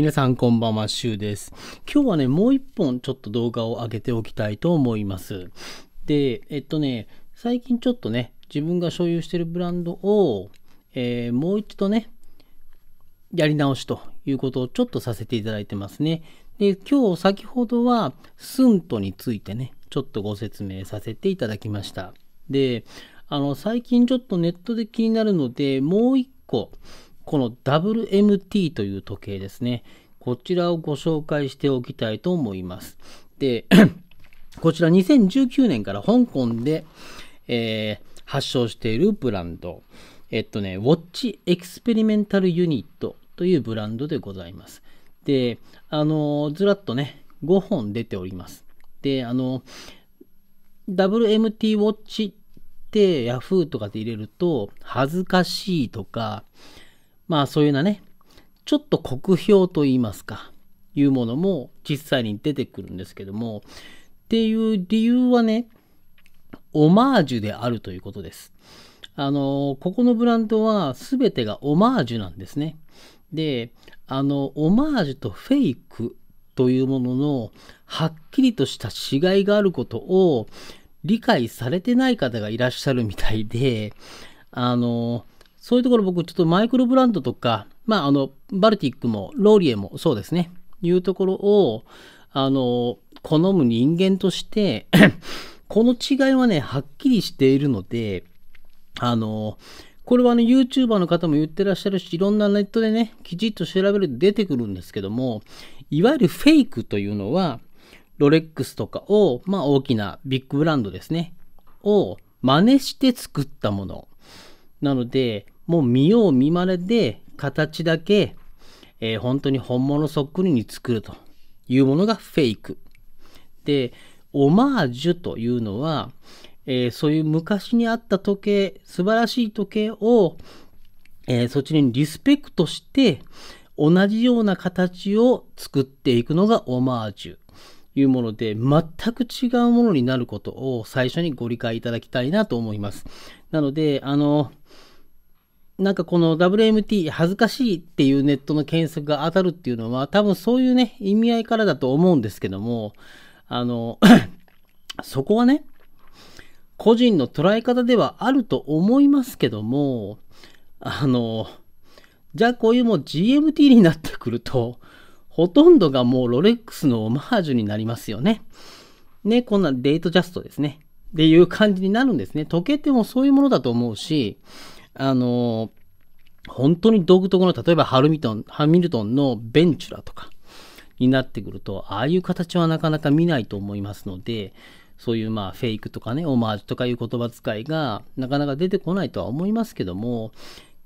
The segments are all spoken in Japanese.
皆さんこんばんは、シュウです。今日はね、もう一本ちょっと動画を上げておきたいと思います。で、えっとね、最近ちょっとね、自分が所有してるブランドを、えー、もう一度ね、やり直しということをちょっとさせていただいてますね。で、今日先ほどは、スントについてね、ちょっとご説明させていただきました。で、あの、最近ちょっとネットで気になるので、もう一個、この WMT という時計ですね。こちらをご紹介しておきたいと思います。で、こちら2019年から香港で、えー、発祥しているブランド。えっとね、ウォッチエクスペリメンタルユニットというブランドでございます。で、あのー、ずらっとね、5本出ております。で、あのー、WMT ウォッチって Yahoo とかで入れると、恥ずかしいとか、まあそういうようなね、ちょっと酷評といいますか、いうものも実際に出てくるんですけども、っていう理由はね、オマージュであるということです。あの、ここのブランドは全てがオマージュなんですね。で、あの、オマージュとフェイクというもののはっきりとした違いがあることを理解されてない方がいらっしゃるみたいで、あの、そういうところ僕ちょっとマイクロブランドとか、まああの、バルティックもローリエもそうですね、いうところを、あの、好む人間として この違いはね、はっきりしているので、あの、これはね、YouTuber の方も言ってらっしゃるし、いろんなネットでね、きちっと調べると出てくるんですけども、いわゆるフェイクというのは、ロレックスとかを、まあ大きなビッグブランドですね、を真似して作ったもの。なので、もう見よう見まねで形だけ、えー、本当に本物そっくりに作るというものがフェイク。で、オマージュというのは、えー、そういう昔にあった時計、素晴らしい時計を、えー、そちらにリスペクトして、同じような形を作っていくのがオマージュというもので、全く違うものになることを最初にご理解いただきたいなと思います。なので、あの、なんかこの WMT 恥ずかしいっていうネットの検索が当たるっていうのは多分そういうね意味合いからだと思うんですけどもあの そこはね個人の捉え方ではあると思いますけどもあのじゃあこういうもう GMT になってくるとほとんどがもうロレックスのオマージュになりますよね。ね、こんなデートジャストですね。っていう感じになるんですね。時計ってもそういうものだと思うし、あの、本当に独特の、例えばハルミトン、ハミルトンのベンチュラとかになってくると、ああいう形はなかなか見ないと思いますので、そういうまあフェイクとかね、オマージュとかいう言葉遣いがなかなか出てこないとは思いますけども、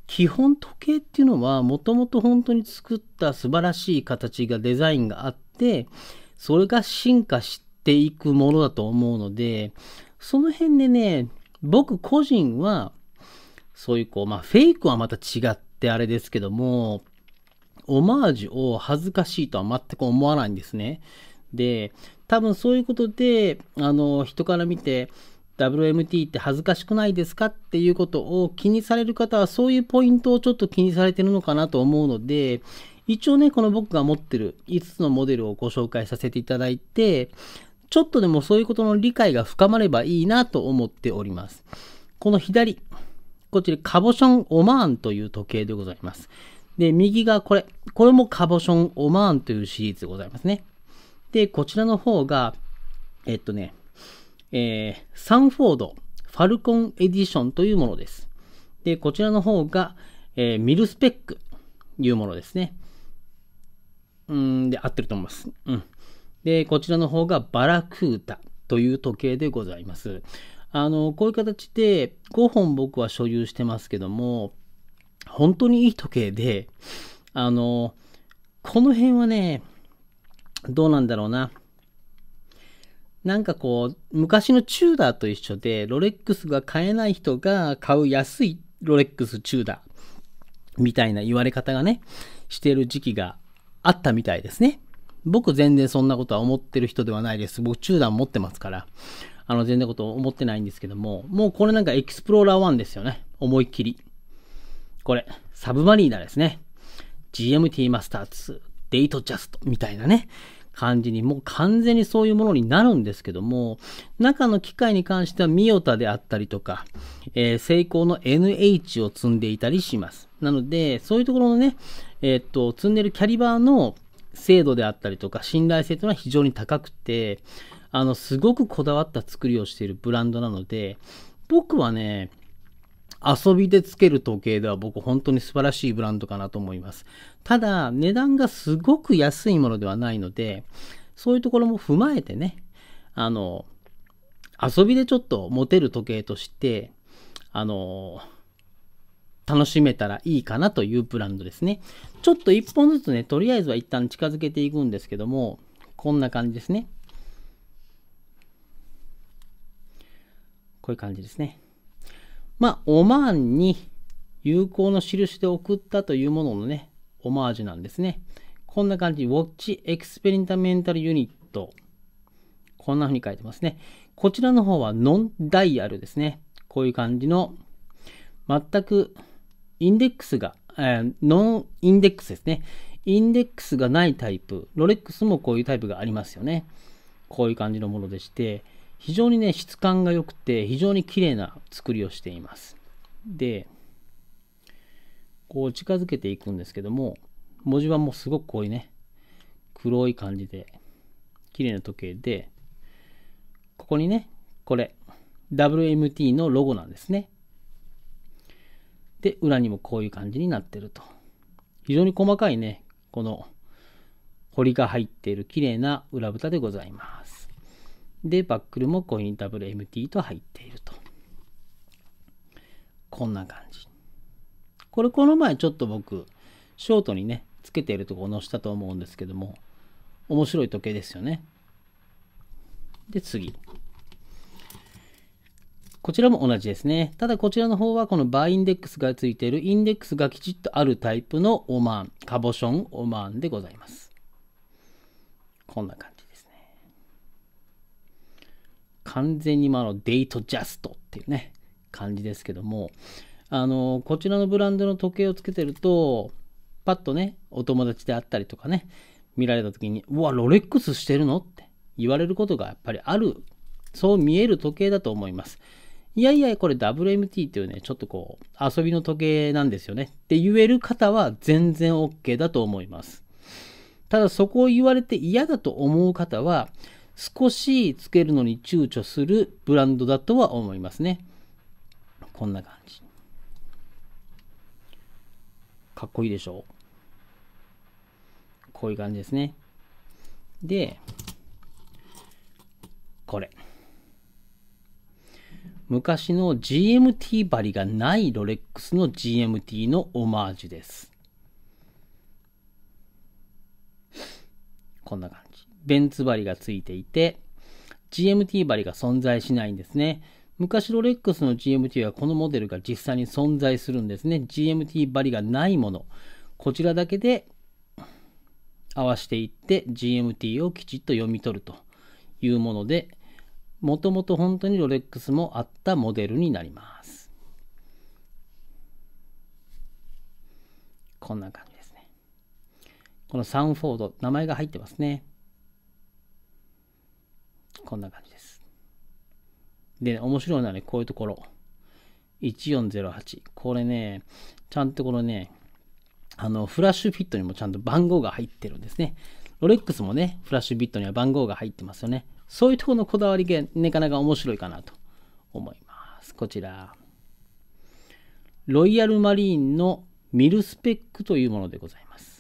基本時計っていうのはもともと本当に作った素晴らしい形がデザインがあって、それが進化していくものだと思うので、その辺でね、僕個人はそういうこう、まあフェイクはまた違ってあれですけども、オマージュを恥ずかしいとは全く思わないんですね。で、多分そういうことで、あの、人から見て、WMT って恥ずかしくないですかっていうことを気にされる方はそういうポイントをちょっと気にされてるのかなと思うので一応ねこの僕が持ってる5つのモデルをご紹介させていただいてちょっとでもそういうことの理解が深まればいいなと思っておりますこの左こちらカボション・オマーンという時計でございます。で、右がこれ。これもカボション・オマーンというシリーズでございますね。で、こちらの方が、えっとね、えー、サンフォード・ファルコン・エディションというものです。で、こちらの方が、えー、ミルスペックというものですね。うんで、合ってると思います。うん。で、こちらの方がバラクータという時計でございます。あの、こういう形で5本僕は所有してますけども、本当にいい時計で、あの、この辺はね、どうなんだろうな。なんかこう、昔のチューダーと一緒で、ロレックスが買えない人が買う安いロレックスチューダーみたいな言われ方がね、してる時期があったみたいですね。僕全然そんなことは思ってる人ではないです。僕中段持ってますから。あの、全然こと思ってないんですけども、もうこれなんかエクスプローラー1ですよね。思いっきり。これ、サブマリーナですね。GMT マスター2、デイトジャストみたいなね、感じに、もう完全にそういうものになるんですけども、中の機械に関してはミオタであったりとか、えー、セイコーの NH を積んでいたりします。なので、そういうところのね、えー、っと、積んでるキャリバーの精度であったりとか、信頼性というのは非常に高くて、あの、すごくこだわった作りをしているブランドなので、僕はね、遊びでつける時計では僕本当に素晴らしいブランドかなと思います。ただ、値段がすごく安いものではないので、そういうところも踏まえてね、あの、遊びでちょっと持てる時計として、あの、楽しめたらいいかなというブランドですね。ちょっと1本ずつね、とりあえずは一旦近づけていくんですけども、こんな感じですね。こういう感じですね。まあ、オマーンに友好の印で送ったというもののね、オマージュなんですね。こんな感じ、ウォッチエクスペリンタメンタルユニット。こんな風に書いてますね。こちらの方はノンダイヤルですね。こういう感じの、全くインデックスが、えー、ノンインデックスですね。インデックスがないタイプ、ロレックスもこういうタイプがありますよね。こういう感じのものでして、非常にね、質感が良くて、非常に綺麗な作りをしています。で、こう近づけていくんですけども、文字盤もすごくこういうね、黒い感じで、綺麗な時計で、ここにね、これ、WMT のロゴなんですね。で、裏にもこういう感じになってると。非常に細かいね、この、彫りが入っている綺麗な裏蓋でございます。で、バックルもコインブル m t と入っていると。こんな感じ。これ、この前ちょっと僕、ショートにね、つけているところを載せたと思うんですけども、面白い時計ですよね。で、次。こちらも同じですね。ただこちらの方はこのバーインデックスがついているインデックスがきちっとあるタイプのオマーン、カボションオマーンでございます。こんな感じ。完全に今のデートジャストっていうね、感じですけども、あの、こちらのブランドの時計をつけてると、パッとね、お友達であったりとかね、見られた時に、うわ、ロレックスしてるのって言われることがやっぱりある、そう見える時計だと思います。いやいや、これ WMT っていうね、ちょっとこう、遊びの時計なんですよねって言える方は全然 OK だと思います。ただそこを言われて嫌だと思う方は、少しつけるのに躊躇するブランドだとは思いますね。こんな感じ。かっこいいでしょうこういう感じですね。で、これ。昔の GMT 針がないロレックスの GMT のオマージュです。こんな感じ。ベンツ針がついていて、GMT 針が存在しないんですね。昔ロレックスの GMT はこのモデルが実際に存在するんですね。GMT 針がないもの。こちらだけで合わせていって GMT をきちっと読み取るというもので、もともと本当にロレックスもあったモデルになります。こんな感じですね。このサンフォード、名前が入ってますね。こんな感じです。で、面白いのはね、こういうところ。1408。これね、ちゃんとこのね、あの、フラッシュフィットにもちゃんと番号が入ってるんですね。ロレックスもね、フラッシュフィットには番号が入ってますよね。そういうところのこだわりがなかなか面白いかなと思います。こちら。ロイヤルマリーンのミルスペックというものでございます。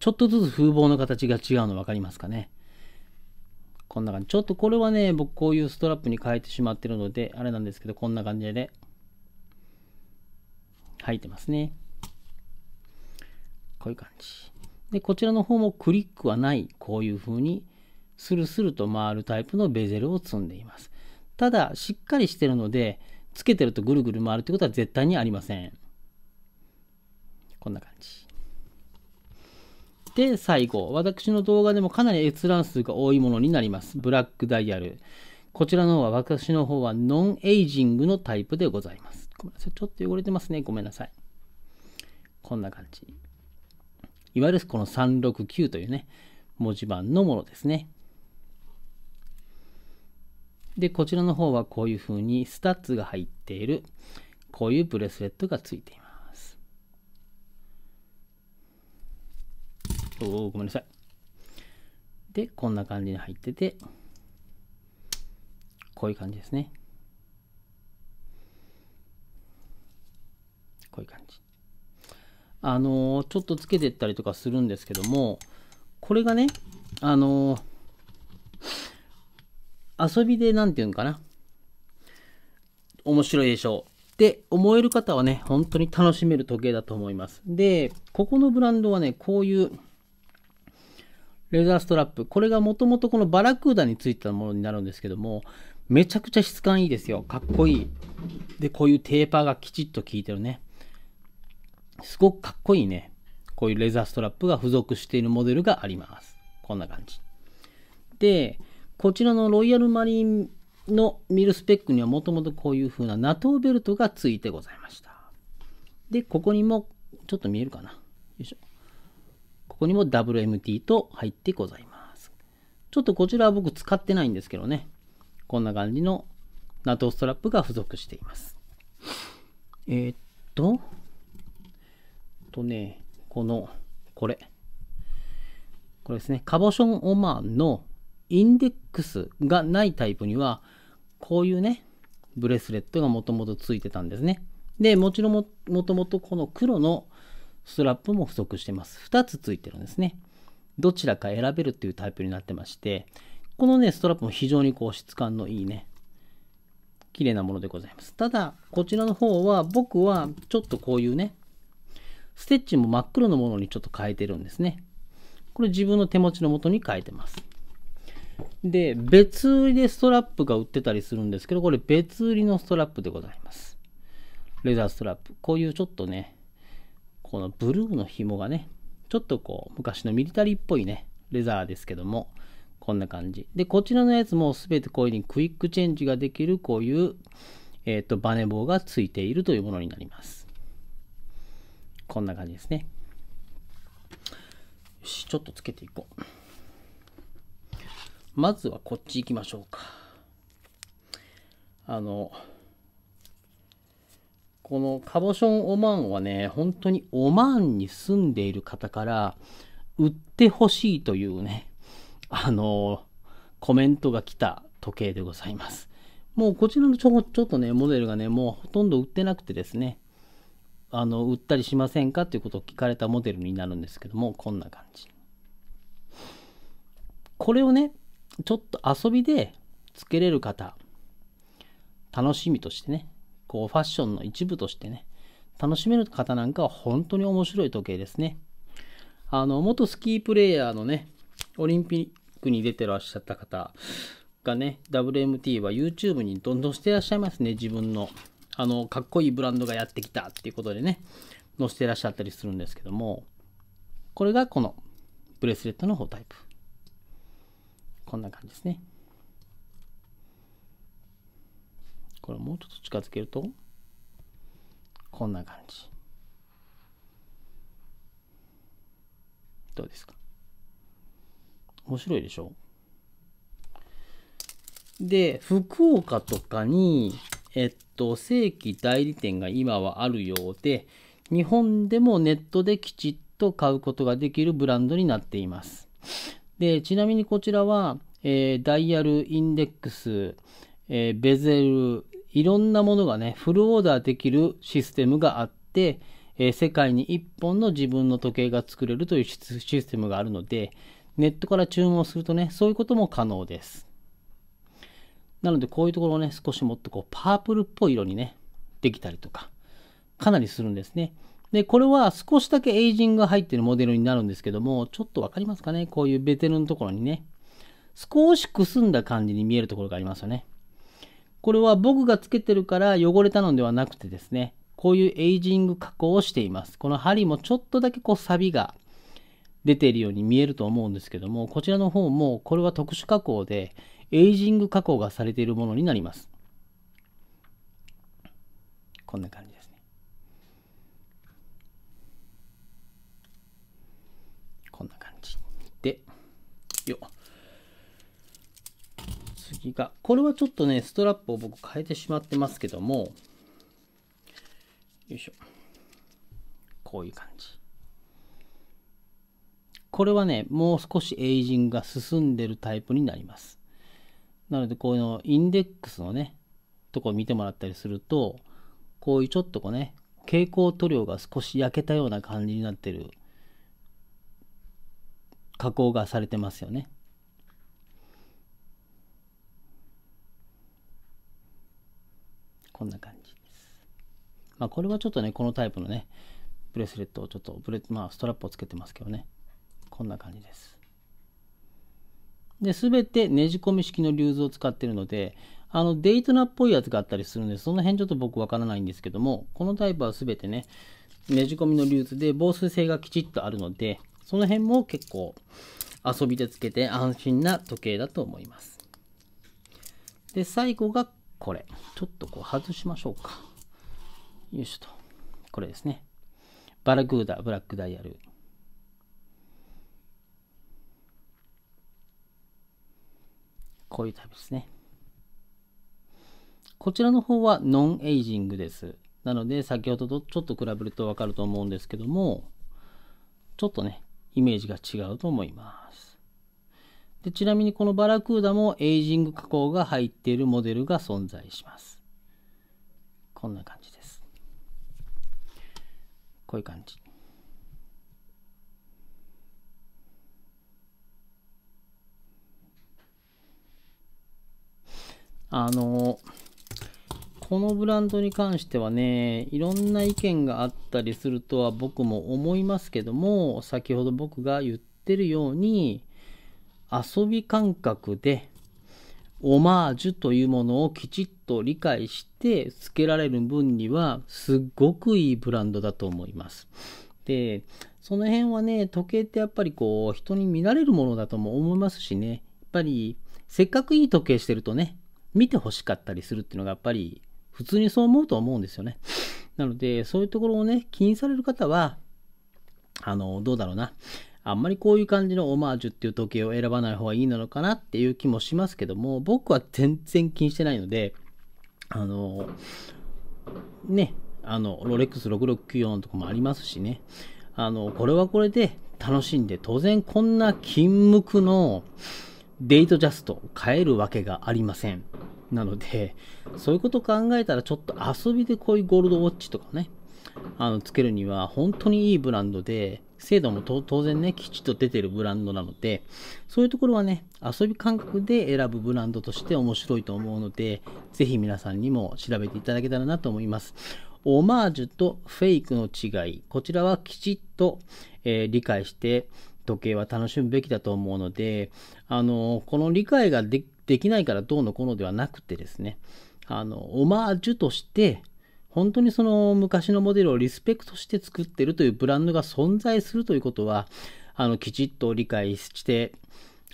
ちょっとずつ風貌の形が違うの分かりますかね。こんな感じ。ちょっとこれはね、僕こういうストラップに変えてしまってるので、あれなんですけど、こんな感じで、入ってますね。こういう感じ。で、こちらの方もクリックはない、こういう風に、スルスルと回るタイプのベゼルを積んでいます。ただ、しっかりしてるので、つけてるとぐるぐる回るということは絶対にありません。こんな感じ。して最後、私の動画でもかなり閲覧数が多いものになります。ブラックダイヤル。こちらの方は、私の方はノンエイジングのタイプでございます。ごめんなさい。ちょっと汚れてますね。ごめんなさい。こんな感じ。いわゆるこの369というね、文字盤のものですね。で、こちらの方はこういう風にスタッツが入っている、こういうブレスレットがついています。おおごめんなさい。で、こんな感じに入ってて、こういう感じですね。こういう感じ。あのー、ちょっとつけてったりとかするんですけども、これがね、あのー、遊びで何て言うんかな。面白いでしょう。って思える方はね、本当に楽しめる時計だと思います。で、ここのブランドはね、こういうレーザーストラップ。これがもともとこのバラクーダについてたものになるんですけども、めちゃくちゃ質感いいですよ。かっこいい。で、こういうテーパーがきちっと効いてるね。すごくかっこいいね。こういうレザーストラップが付属しているモデルがあります。こんな感じ。で、こちらのロイヤルマリンのミルスペックにはもともとこういう風なナトーベルトがついてございました。で、ここにも、ちょっと見えるかな。よいしょ。ここにも WMT と入ってございます。ちょっとこちらは僕使ってないんですけどね。こんな感じのナトストラップが付属しています。えー、っと、とね、この、これ。これですね。カボションオマーンのインデックスがないタイプには、こういうね、ブレスレットがもともとついてたんですね。で、もちろんもともとこの黒のストラップも不足してます。2つついてるんですね。どちらか選べるっていうタイプになってまして、このね、ストラップも非常にこう質感のいいね、綺麗なものでございます。ただ、こちらの方は僕はちょっとこういうね、ステッチも真っ黒のものにちょっと変えてるんですね。これ自分の手持ちの元に変えてます。で、別売りでストラップが売ってたりするんですけど、これ別売りのストラップでございます。レザーストラップ。こういうちょっとね、このブルーの紐がね、ちょっとこう、昔のミリタリーっぽいね、レザーですけども、こんな感じ。で、こちらのやつも全てこういうにクイックチェンジができる、こういう、えっ、ー、と、バネ棒がついているというものになります。こんな感じですね。よし、ちょっとつけていこう。まずはこっち行きましょうか。あの、このカボションオマーンはね、本当にオマーンに住んでいる方から売ってほしいというね、あのコメントが来た時計でございます。もうこちらのちょちょっとね、モデルがね、もうほとんど売ってなくてですね、あの、売ったりしませんかということを聞かれたモデルになるんですけども、こんな感じ。これをね、ちょっと遊びでつけれる方、楽しみとしてね、こうファッションの一部としてね、楽しめる方なんかは本当に面白い時計ですね。あの、元スキープレーヤーのね、オリンピックに出てらっしゃった方がね、WMT は YouTube にどんどんしてらっしゃいますね、自分の。あの、かっこいいブランドがやってきたっていうことでね、載せてらっしゃったりするんですけども、これがこのブレスレットの方タイプ。こんな感じですね。これもうちょっと近づけるとこんな感じどうですか面白いでしょで福岡とかにえっと正規代理店が今はあるようで日本でもネットできちっと買うことができるブランドになっていますでちなみにこちらは、えー、ダイヤルインデックス、えー、ベゼルいろんなものがね、フルオーダーできるシステムがあって、え世界に1本の自分の時計が作れるというシステムがあるので、ネットから注文するとね、そういうことも可能です。なので、こういうところをね、少しもっとこう、パープルっぽい色にね、できたりとか、かなりするんですね。で、これは少しだけエイジングが入ってるモデルになるんですけども、ちょっとわかりますかねこういうベテルのところにね、少しくすんだ感じに見えるところがありますよね。これは僕がつけてるから汚れたのではなくてですね、こういうエイジング加工をしています。この針もちょっとだけこう錆が出ているように見えると思うんですけども、こちらの方もこれは特殊加工で、エイジング加工がされているものになります。こんな感じですね。こんな感じ。で、よっ。次が、これはちょっとね、ストラップを僕変えてしまってますけども、よいしょ。こういう感じ。これはね、もう少しエイジングが進んでるタイプになります。なので、こういうの、インデックスのね、とこ見てもらったりすると、こういうちょっとこうね、蛍光塗料が少し焼けたような感じになってる加工がされてますよね。こんな感じです。まあ、これはちょっとね、このタイプのね、ブレスレットをちょっとブレ、まあ、ストラップをつけてますけどね、こんな感じです。で、すべてねじ込み式のリューズを使ってるので、あの、デイトナーっぽいやつがあったりするんで、その辺ちょっと僕わからないんですけども、このタイプはすべてね、ねじ込みのーズで防水性がきちっとあるので、その辺も結構遊びでつけて安心な時計だと思います。で、最後がこれちょっとこう外しましょうかよいしょとこれですねバラグーダブラックダイヤルこういうタイプですねこちらの方はノンエイジングですなので先ほどとちょっと比べるとわかると思うんですけどもちょっとねイメージが違うと思いますでちなみにこのバラクーダもエイジング加工が入っているモデルが存在します。こんな感じです。こういう感じ。あの、このブランドに関してはね、いろんな意見があったりするとは僕も思いますけども、先ほど僕が言ってるように、遊び感覚でオマージュというものをきちっと理解して付けられる分にはすごくいいブランドだと思います。でその辺はね時計ってやっぱりこう人に見られるものだとも思いますしねやっぱりせっかくいい時計してるとね見てほしかったりするっていうのがやっぱり普通にそう思うと思うんですよね。なのでそういうところをね気にされる方はあのどうだろうなあんまりこういう感じのオマージュっていう時計を選ばない方がいいのかなっていう気もしますけども、僕は全然気にしてないので、あの、ね、あの、ロレックス6694のとこもありますしね、あの、これはこれで楽しんで、当然こんな金無垢のデートジャスト変えるわけがありません。なので、そういうこと考えたらちょっと遊びでこういうゴールドウォッチとかね、あのつけるには本当にいいブランドで、精度も当然ね、きちっと出てるブランドなので、そういうところはね、遊び感覚で選ぶブランドとして面白いと思うので、ぜひ皆さんにも調べていただけたらなと思います。オマージュとフェイクの違い、こちらはきちっと、えー、理解して、時計は楽しむべきだと思うので、あのこの理解ができないからどうのこうのではなくてですね、あのオマージュとして本当にその昔のモデルをリスペクトして作ってるというブランドが存在するということは、あの、きちっと理解して、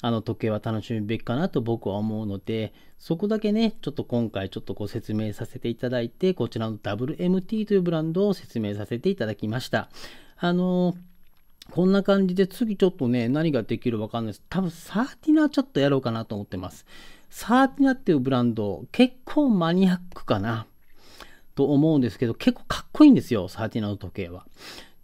あの時計は楽しむべきかなと僕は思うので、そこだけね、ちょっと今回ちょっとご説明させていただいて、こちらの WMT というブランドを説明させていただきました。あのこんな感じで次ちょっとね、何ができるわかんないです。多分サーティナちょっとやろうかなと思ってます。サーティナっていうブランド、結構マニアックかな。と思うんですけど、結構かっこいいんですよ、ィナの時計は。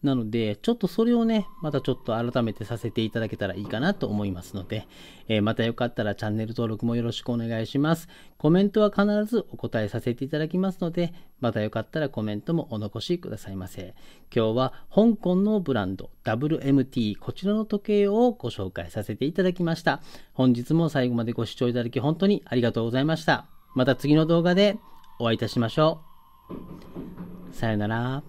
なので、ちょっとそれをね、またちょっと改めてさせていただけたらいいかなと思いますので、えー、またよかったらチャンネル登録もよろしくお願いします。コメントは必ずお答えさせていただきますので、またよかったらコメントもお残しくださいませ。今日は香港のブランド WMT こちらの時計をご紹介させていただきました。本日も最後までご視聴いただき本当にありがとうございました。また次の動画でお会いいたしましょう。さよなら。